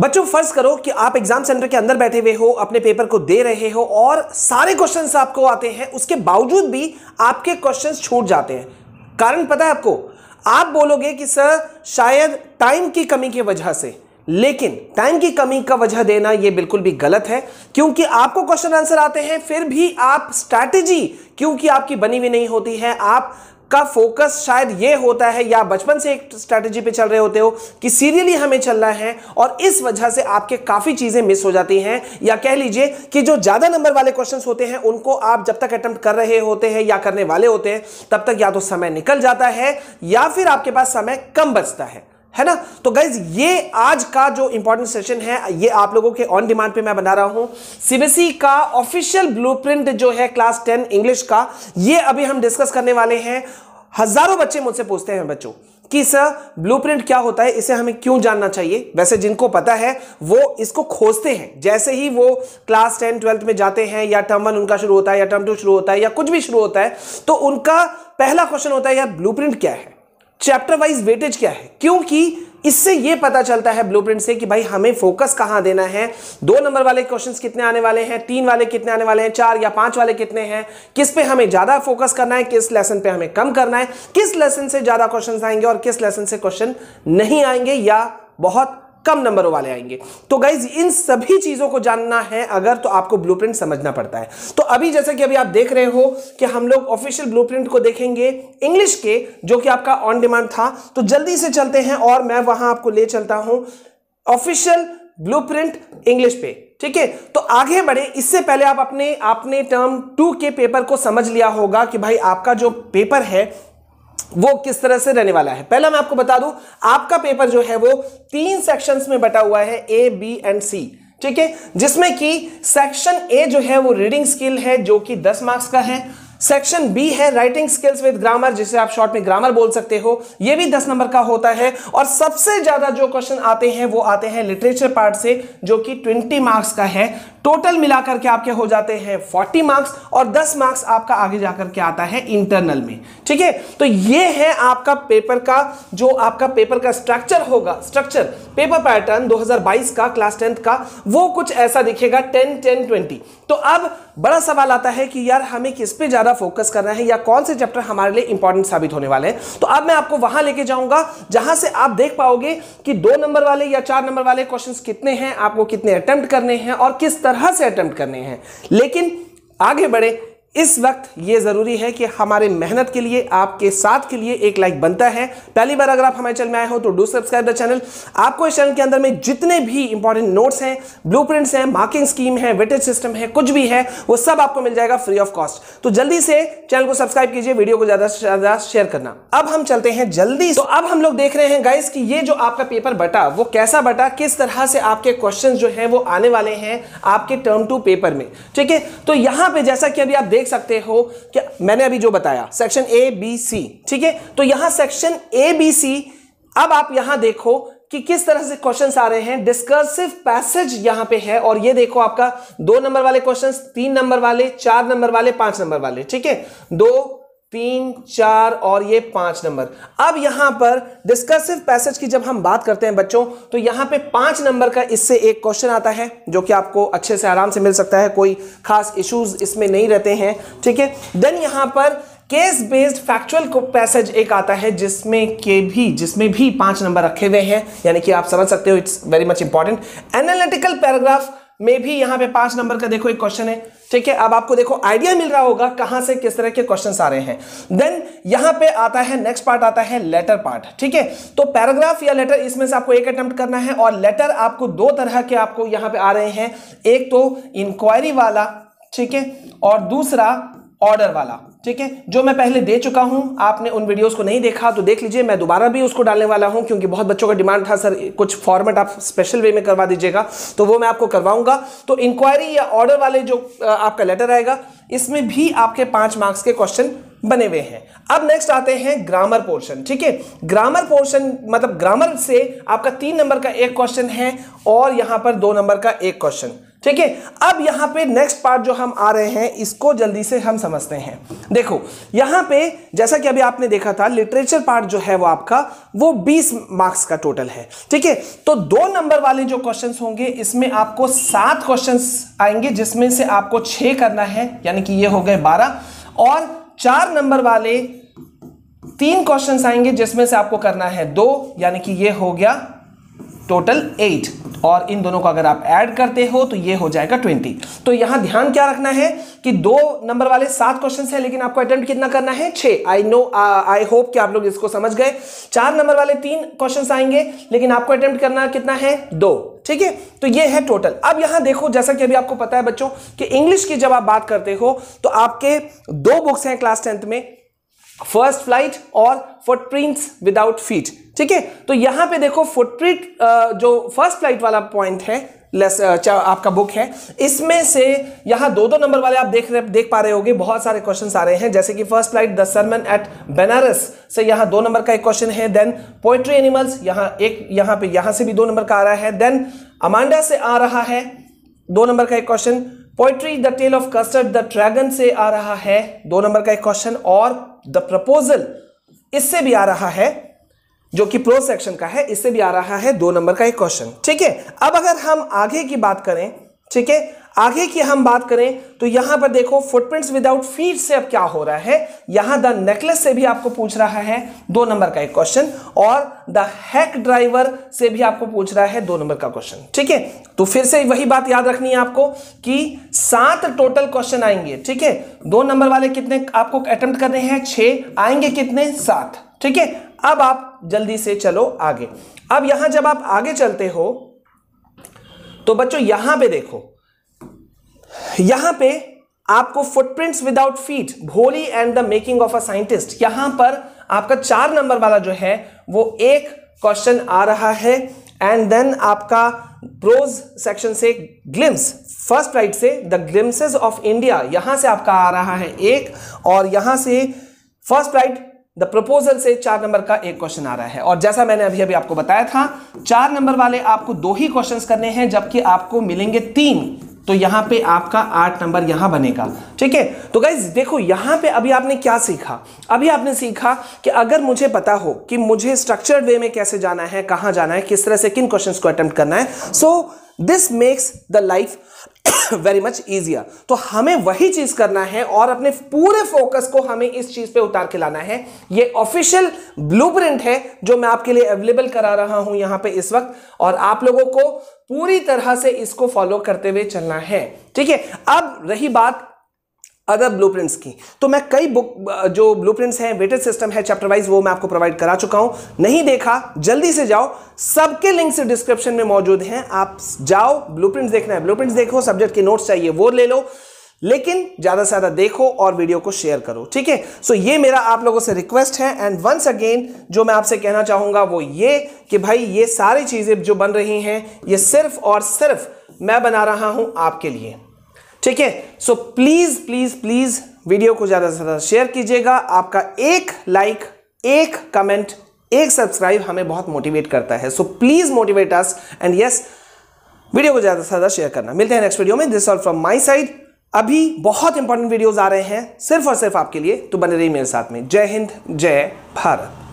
बच्चों फर्ज करो कि आप एग्जाम सेंटर के अंदर बैठे हुए हो अपने पेपर को दे रहे हो और सारे क्वेश्चंस आपको आते हैं उसके बावजूद भी आपके क्वेश्चंस छूट जाते हैं कारण पता है आपको आप बोलोगे कि सर शायद टाइम की कमी की वजह से लेकिन टाइम की कमी का वजह देना यह बिल्कुल भी गलत है क्योंकि आपको क्वेश्चन आंसर आते हैं फिर भी आप स्ट्रैटेजी क्योंकि आपकी बनी हुई नहीं होती है आप का फोकस शायद ये होता है या बचपन से एक स्ट्रैटेजी पे चल रहे होते हो कि सीरियली हमें चलना है और इस वजह से आपके काफ़ी चीज़ें मिस हो जाती हैं या कह लीजिए कि जो ज़्यादा नंबर वाले क्वेश्चंस होते हैं उनको आप जब तक अटैम्प्ट कर रहे होते हैं या करने वाले होते हैं तब तक या तो समय निकल जाता है या फिर आपके पास समय कम बचता है है ना तो गाइज ये आज का जो इंपॉर्टेंट सेशन है ये आप लोगों के ऑन डिमांड पे मैं बना रहा हूं सीबीएसई का ऑफिशियल ब्लूप्रिंट जो है क्लास टेन इंग्लिश का ये अभी हम डिस्कस करने वाले हैं हजारों बच्चे मुझसे पूछते हैं बच्चों कि सर ब्लूप्रिंट क्या होता है इसे हमें क्यों जानना चाहिए वैसे जिनको पता है वो इसको खोजते हैं जैसे ही वो क्लास टेन ट्वेल्थ में जाते हैं या टर्म वन उनका शुरू होता है या टर्म टू शुरू होता है या कुछ भी शुरू होता है तो उनका पहला क्वेश्चन होता है यार ब्लू क्या है चैप्टर वाइज वेटेज क्या है क्योंकि इससे यह पता चलता है ब्लूप्रिंट से कि भाई हमें फोकस कहां देना है दो नंबर वाले क्वेश्चंस कितने आने वाले हैं तीन वाले कितने आने वाले हैं चार या पांच वाले कितने हैं किस पे हमें ज़्यादा फोकस करना है किस लेसन पे हमें कम करना है किस लेसन से ज़्यादा क्वेश्चन आएंगे और किस लेसन से क्वेश्चन नहीं आएंगे या बहुत कम नंबरों वाले आएंगे तो गाइज इन सभी चीजों को जानना है अगर तो आपको ब्लू समझना पड़ता है तो अभी जैसे कि अभी आप देख रहे हो कि हम लोग ऑफिशियल ब्लू को देखेंगे इंग्लिश के जो कि आपका ऑन डिमांड था तो जल्दी से चलते हैं और मैं वहां आपको ले चलता हूं ऑफिशियल ब्लू इंग्लिश पे ठीक है तो आगे बढ़े इससे पहले आप अपने आपने टर्म टू के पेपर को समझ लिया होगा कि भाई आपका जो पेपर है वो किस तरह से रहने वाला है पहला मैं आपको बता दूं आपका पेपर जो है वो तीन सेक्शंस में बटा हुआ है ए बी एंड सी ठीक है जिसमें कि सेक्शन ए जो है वो रीडिंग स्किल है जो कि 10 मार्क्स का है सेक्शन बी है राइटिंग स्किल्स विद ग्रामर जिसे आप शॉर्ट में ग्रामर बोल सकते हो ये भी 10 नंबर का होता है और सबसे ज्यादा जो क्वेश्चन आते हैं वो आते हैं लिटरेचर पार्ट से जो कि 20 मार्क्स का है टोटल मिलाकर के आपके हो जाते हैं 40 मार्क्स और 10 मार्क्स आपका आगे जाकर के आता है इंटरनल में ठीक है तो ये है आपका पेपर का जो आपका पेपर का स्ट्रक्चर होगा स्ट्रक्चर पेपर पैटर्न 2022 का क्लास टेंथ का वो कुछ ऐसा दिखेगा 10 10 20 तो अब बड़ा सवाल आता है कि यार हमें किस पे ज़्यादा फोकस करना है या कौन से चैप्टर हमारे लिए इंपॉर्टेंट साबित होने वाले हैं तो अब मैं आपको वहां लेके जाऊंगा जहां से आप देख पाओगे कि दो नंबर वाले या चार नंबर वाले क्वेश्चन कितने हैं आपको कितने अटेम्प्ट करने हैं और किस तरह तरह से अटैम्प्ट करने हैं लेकिन आगे बढ़े इस वक्त ये ज़रूरी है कि हमारे मेहनत के लिए आपके साथ के लिए एक लाइक बनता है पहली बार अगर आप हमारे चैनल में आए हो तो डू सब्सक्राइब द चैनल आपको इस चैनल के अंदर में जितने भी इंपॉर्टेंट नोट्स हैं ब्लूप्रिंट्स हैं मार्किंग स्कीम है वेटेज सिस्टम है कुछ भी है वो सब आपको मिल जाएगा फ्री ऑफ कॉस्ट तो जल्दी से चैनल को सब्सक्राइब कीजिए वीडियो को ज्यादा से ज्यादा शेयर करना अब हम चलते हैं जल्दी तो अब हम लोग देख रहे हैं गाइस कि ये जो आपका पेपर बटा वो कैसा बटा किस तरह से आपके क्वेश्चन जो है वो आने वाले हैं आपके टर्म टू पेपर में ठीक है तो यहां पर जैसा कि अभी आप देख सकते हो कि मैंने अभी जो बताया सेक्शन ए बी सी ठीक है तो यहां सेक्शन ए बी सी अब आप यहां देखो कि किस तरह से क्वेश्चंस आ रहे हैं डिस्कर्सिव पैसेज यहां पे है और ये देखो आपका दो नंबर वाले क्वेश्चंस तीन नंबर वाले चार नंबर वाले पांच नंबर वाले ठीक है दो तीन चार और ये पांच नंबर अब यहां पर डिस्कसिव पैसेज की जब हम बात करते हैं बच्चों तो यहां पे पांच नंबर का इससे एक क्वेश्चन आता है जो कि आपको अच्छे से आराम से मिल सकता है कोई खास इश्यूज इसमें नहीं रहते हैं ठीक है देन यहां पर केस बेस्ड फैक्चुअल को पैसेज एक आता है जिसमें के भी जिसमें भी पांच नंबर रखे हुए हैं यानी कि आप समझ सकते हो it's very much important analytical paragraph में भी यहां पे पांच नंबर का देखो एक क्वेश्चन है ठीक है अब आपको देखो आइडिया मिल रहा होगा कहां से किस तरह के क्वेश्चन आ रहे हैं देन यहां पे आता है नेक्स्ट पार्ट आता है लेटर पार्ट ठीक है तो पैराग्राफ या लेटर इसमें से आपको एक अटेम्प्ट करना है और लेटर आपको दो तरह के आपको यहां पर आ रहे हैं एक तो इंक्वायरी वाला ठीक है और दूसरा ऑर्डर वाला ठीक है जो मैं पहले दे चुका हूं आपने उन वीडियोस को नहीं देखा तो देख लीजिए मैं दोबारा भी उसको डालने वाला हूं क्योंकि बहुत बच्चों का डिमांड था सर कुछ फॉर्मेट आप स्पेशल वे में करवा दीजिएगा तो वो मैं आपको करवाऊंगा तो इंक्वायरी या ऑर्डर वाले जो आपका लेटर आएगा इसमें भी आपके पांच मार्क्स के क्वेश्चन बने हुए हैं अब नेक्स्ट आते हैं ग्रामर पोर्शन ठीक है ग्रामर पोर्शन मतलब ग्रामर से आपका तीन नंबर का एक क्वेश्चन है और यहां पर दो नंबर का एक क्वेश्चन ठीक है अब यहां पे नेक्स्ट पार्ट जो हम आ रहे हैं इसको जल्दी से हम समझते हैं देखो यहां पे जैसा कि अभी आपने देखा था लिटरेचर पार्ट जो है वो आपका वो 20 मार्क्स का टोटल है ठीक है तो दो नंबर वाले जो क्वेश्चन होंगे इसमें आपको सात क्वेश्चन आएंगे जिसमें से आपको छह करना है यानी कि ये हो गए बारह और चार नंबर वाले तीन क्वेश्चन आएंगे जिसमें से आपको करना है दो यानी कि यह हो गया टोटल एट और इन दोनों को अगर आप ऐड करते हो तो ये हो जाएगा ट्वेंटी तो यहां ध्यान क्या रखना है कि दो नंबर वाले सात क्वेश्चन है लेकिन आपको अटेम्प्ट कितना करना है छे आई नो आई होप कि आप लोग इसको समझ गए चार नंबर वाले तीन क्वेश्चन आएंगे लेकिन आपको अटेम्प्ट करना कितना है दो ठीक है तो ये है टोटल अब यहां देखो जैसा कि अभी आपको पता है बच्चों कि इंग्लिश की जब आप बात करते हो तो आपके दो बुक्स हैं क्लास टेंथ में फर्स्ट फ्लाइट और फुटप्रिंट्स विदाउट फीट ठीक है तो यहां पे देखो फुटप्रिंट जो फर्स्ट फ्लाइट वाला पॉइंट है लेस आपका बुक है इसमें से यहां दो दो नंबर वाले आप देख रहे देख पा रहे होंगे बहुत सारे क्वेश्चन आ रहे हैं जैसे कि first flight the sermon at Banaras से यहां दो नंबर का एक क्वेश्चन है देन पोइट्री एनिमल्स यहाँ एक यहां पे यहां से भी दो नंबर का आ रहा है देन अमांडा से आ रहा है दो नंबर का एक question poetry the tale of custard the dragon से आ रहा है दो नंबर का एक क्वेश्चन और द प्रपोजल इससे भी आ रहा है जो कि प्रो सेक्शन का है इससे भी आ रहा है दो नंबर का एक क्वेश्चन ठीक है अब अगर हम आगे की बात करें ठीक है आगे की हम बात करें तो यहां पर देखो फुटप्रिंट्स विदाउट फीट से अब क्या हो रहा है यहां द नेकलेस से भी आपको पूछ रहा है दो नंबर का एक क्वेश्चन और द हैक ड्राइवर से भी आपको पूछ रहा है दो नंबर का क्वेश्चन ठीक है तो फिर से वही बात याद रखनी है आपको कि सात टोटल क्वेश्चन आएंगे ठीक है दो नंबर वाले कितने आपको अटेम्प्ट करने हैं छे आएंगे कितने सात ठीक है अब आप जल्दी से चलो आगे अब यहां जब आप आगे चलते हो तो बच्चों यहां पे देखो यहां पे आपको footprints without feet Bholi and the making of a scientist यहां पर आपका चार नंबर वाला जो है वो एक क्वेश्चन आ रहा है एंड देन आपका प्रोज सेक्शन से ग्लिम्स फर्स्ट राइट से द ग्लिम्सेस ऑफ इंडिया यहां से आपका आ रहा है एक और यहां से फर्स्ट राइट द प्रपोजल से चार नंबर का एक क्वेश्चन आ रहा है और जैसा मैंने अभी अभी आपको बताया था चार नंबर वाले आपको दो ही क्वेश्चंस करने हैं जबकि आपको मिलेंगे तीन तो यहां पे आपका आठ नंबर यहां बनेगा ठीक है तो गाइज देखो यहां पे अभी आपने क्या सीखा अभी आपने सीखा कि अगर मुझे पता हो कि मुझे स्ट्रक्चर्ड वे में कैसे जाना है कहां जाना है किस तरह से किन क्वेश्चंस को अटेम्प्ट करना है so this makes the life very much easier तो हमें वही चीज करना है और अपने पूरे फोकस को हमें इस चीज पे उतार के लाना है ये ऑफिशियल ब्लूप्रिंट है जो मैं आपके लिए अवेलेबल करा रहा हूं यहां पे इस वक्त और आप लोगों को पूरी तरह से इसको फॉलो करते हुए चलना है ठीक है अब रही बात अदर ब्लूप्रिंट्स की तो मैं कई बुक जो ब्लूप्रिंट्स हैं वेटेड सिस्टम है चैप्टर वाइज वो मैं आपको प्रोवाइड करा चुका हूं नहीं देखा जल्दी से जाओ सबके लिंक्स डिस्क्रिप्शन में मौजूद हैं आप जाओ ब्लूप्रिंट्स देखना है ब्लूप्रिंट्स देखो सब्जेक्ट के नोट्स चाहिए वो ले लो लेकिन ज्यादा से ज्यादा देखो और वीडियो को शेयर करो ठीक है सो ये मेरा आप लोगों से रिक्वेस्ट है एंड वंस अगेन जो मैं आपसे कहना चाहूंगा वो ये कि भाई ये सारी चीजें जो बन रही हैं ये सिर्फ और सिर्फ मैं बना रहा हूं आपके लिए ठीक है so please please please video को ज्यादा से ज्यादा शेयर कीजिएगा आपका एक लाइक एक कमेंट एक सब्सक्राइब हमें बहुत मोटिवेट करता है so please motivate us and yes video को ज्यादा से ज्यादा शेयर करना मिलते हैं नेक्स्ट वीडियो में this all from my side अभी बहुत इंपॉर्टेंट वीडियोज आ रहे हैं सिर्फ और सिर्फ आपके लिए तो बने रही मेरे साथ में जय हिंद जय भारत